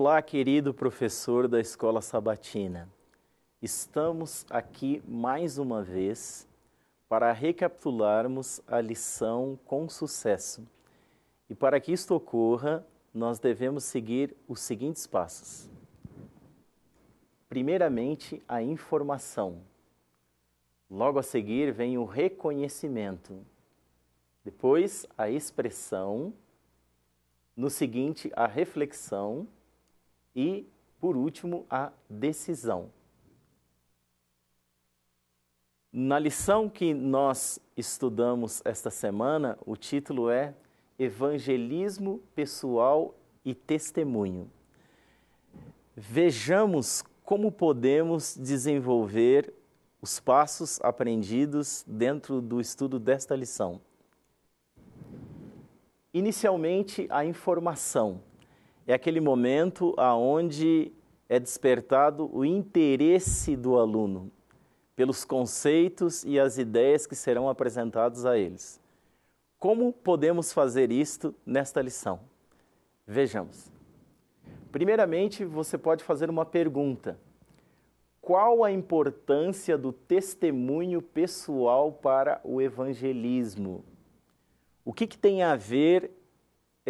Olá, querido professor da Escola Sabatina. Estamos aqui mais uma vez para recapitularmos a lição com sucesso. E para que isto ocorra, nós devemos seguir os seguintes passos. Primeiramente, a informação. Logo a seguir vem o reconhecimento. Depois, a expressão. No seguinte, a reflexão e, por último, a decisão. Na lição que nós estudamos esta semana, o título é Evangelismo Pessoal e Testemunho. Vejamos como podemos desenvolver os passos aprendidos dentro do estudo desta lição. Inicialmente, a informação é aquele momento aonde é despertado o interesse do aluno pelos conceitos e as ideias que serão apresentados a eles. Como podemos fazer isto nesta lição? Vejamos. Primeiramente, você pode fazer uma pergunta. Qual a importância do testemunho pessoal para o evangelismo? O que, que tem a ver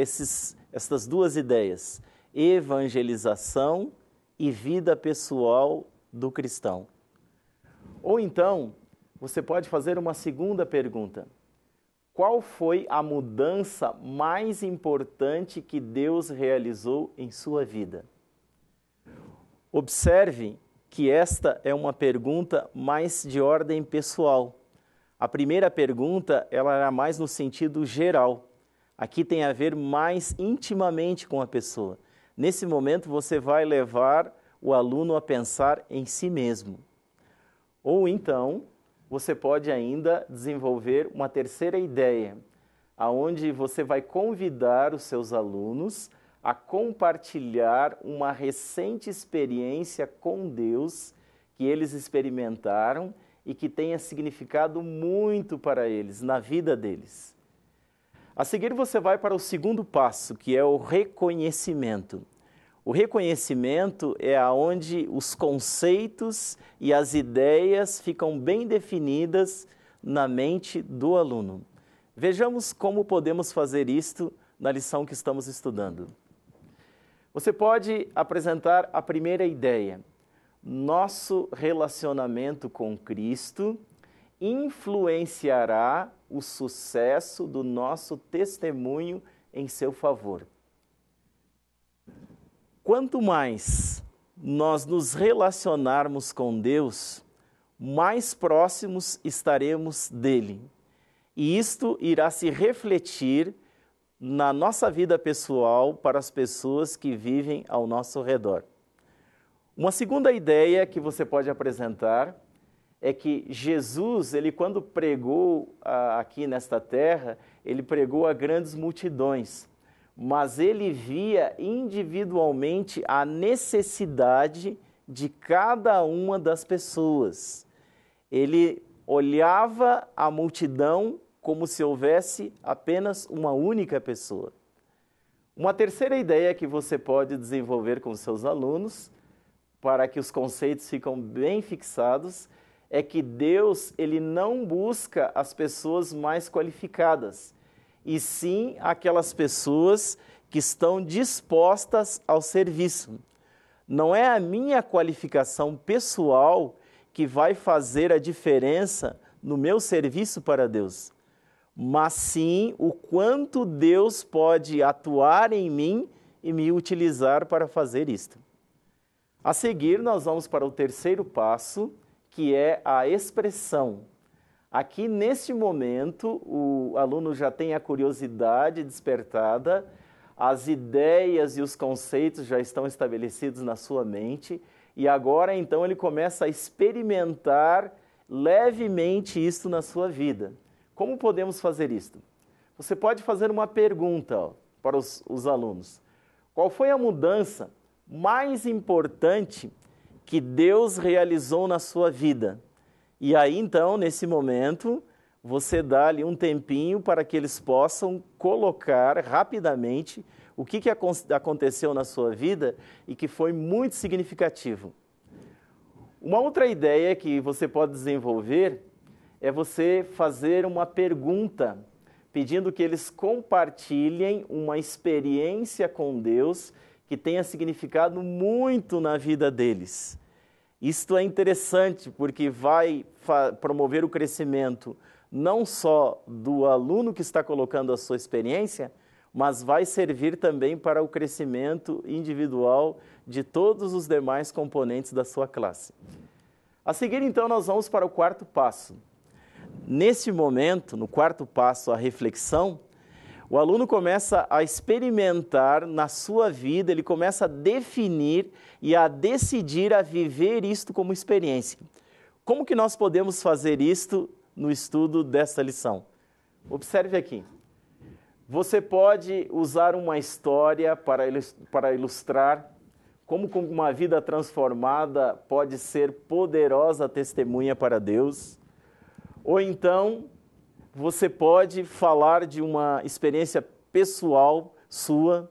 esses, essas duas ideias, evangelização e vida pessoal do cristão. Ou então, você pode fazer uma segunda pergunta: qual foi a mudança mais importante que Deus realizou em sua vida? Observe que esta é uma pergunta mais de ordem pessoal. A primeira pergunta, ela era mais no sentido geral. Aqui tem a ver mais intimamente com a pessoa. Nesse momento, você vai levar o aluno a pensar em si mesmo. Ou então, você pode ainda desenvolver uma terceira ideia, aonde você vai convidar os seus alunos a compartilhar uma recente experiência com Deus que eles experimentaram e que tenha significado muito para eles na vida deles. A seguir, você vai para o segundo passo, que é o reconhecimento. O reconhecimento é aonde os conceitos e as ideias ficam bem definidas na mente do aluno. Vejamos como podemos fazer isto na lição que estamos estudando. Você pode apresentar a primeira ideia. Nosso relacionamento com Cristo influenciará o sucesso do nosso testemunho em seu favor. Quanto mais nós nos relacionarmos com Deus, mais próximos estaremos dele. E isto irá se refletir na nossa vida pessoal para as pessoas que vivem ao nosso redor. Uma segunda ideia que você pode apresentar é que Jesus, ele quando pregou a, ah, aqui nesta terra, ele pregou a grandes multidões, mas ele via individualmente a necessidade de cada uma das pessoas. Ele olhava a multidão como se houvesse apenas uma única pessoa. Uma terceira ideia que você pode desenvolver com seus alunos, para que os conceitos ficam bem fixados, é que Deus ele não busca as pessoas mais qualificadas, e sim aquelas pessoas que estão dispostas ao serviço. Não é a minha qualificação pessoal que vai fazer a diferença no meu serviço para Deus, mas sim o quanto Deus pode atuar em mim e me utilizar para fazer isto. A seguir, nós vamos para o terceiro passo, que é a expressão. Aqui, neste momento, o aluno já tem a curiosidade despertada, as ideias e os conceitos já estão estabelecidos na sua mente, e agora então ele começa a experimentar levemente isso na sua vida. Como podemos fazer isso? Você pode fazer uma pergunta ó, para os, os alunos: Qual foi a mudança mais importante que Deus realizou na sua vida. E aí então, nesse momento, você dá ali um tempinho para que eles possam colocar rapidamente o que, que aconteceu na sua vida e que foi muito significativo. Uma outra ideia que você pode desenvolver é você fazer uma pergunta pedindo que eles compartilhem uma experiência com Deus que tenha significado muito na vida deles. Isto é interessante porque vai promover o crescimento não só do aluno que está colocando a sua experiência, mas vai servir também para o crescimento individual de todos os demais componentes da sua classe. A seguir, então, nós vamos para o quarto passo. Neste momento, no quarto passo, a reflexão, o aluno começa a experimentar na sua vida, ele começa a definir e a decidir a viver isto como experiência. Como que nós podemos fazer isto no estudo desta lição? Observe aqui. Você pode usar uma história para ilustrar como uma vida transformada pode ser poderosa testemunha para Deus. Ou então, você pode falar de uma experiência pessoal sua,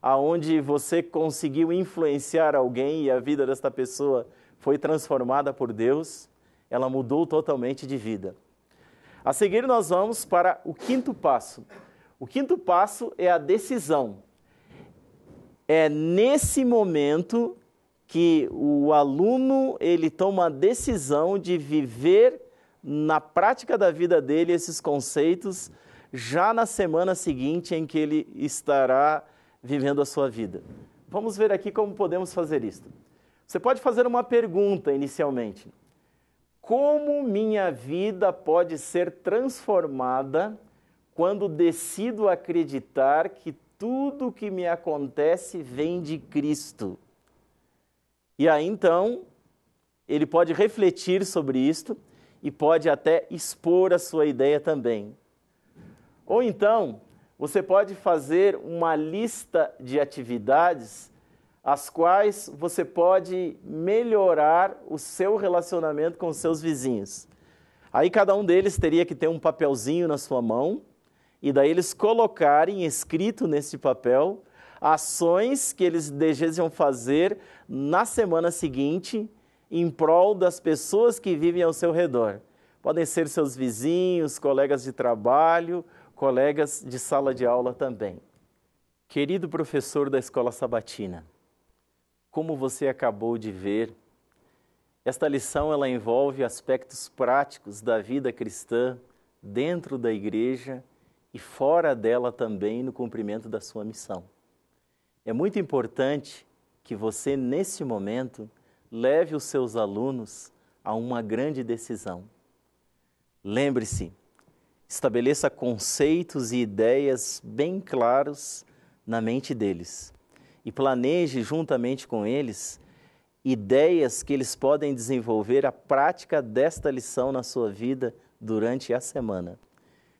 aonde você conseguiu influenciar alguém e a vida desta pessoa foi transformada por Deus, ela mudou totalmente de vida. A seguir nós vamos para o quinto passo. O quinto passo é a decisão. É nesse momento que o aluno ele toma a decisão de viver na prática da vida dele esses conceitos já na semana seguinte em que ele estará vivendo a sua vida. Vamos ver aqui como podemos fazer isto. Você pode fazer uma pergunta inicialmente. Como minha vida pode ser transformada quando decido acreditar que tudo que me acontece vem de Cristo? E aí então, ele pode refletir sobre isto e pode até expor a sua ideia também. Ou então, você pode fazer uma lista de atividades as quais você pode melhorar o seu relacionamento com os seus vizinhos. Aí cada um deles teria que ter um papelzinho na sua mão e daí eles colocarem escrito nesse papel ações que eles desejam fazer na semana seguinte em prol das pessoas que vivem ao seu redor. Podem ser seus vizinhos, colegas de trabalho, colegas de sala de aula também. Querido professor da escola sabatina, como você acabou de ver, esta lição ela envolve aspectos práticos da vida cristã dentro da igreja e fora dela também no cumprimento da sua missão. É muito importante que você nesse momento leve os seus alunos a uma grande decisão. Lembre-se, estabeleça conceitos e ideias bem claros na mente deles e planeje juntamente com eles ideias que eles podem desenvolver a prática desta lição na sua vida durante a semana.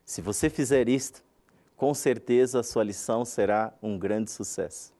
Se você fizer isto, com certeza a sua lição será um grande sucesso.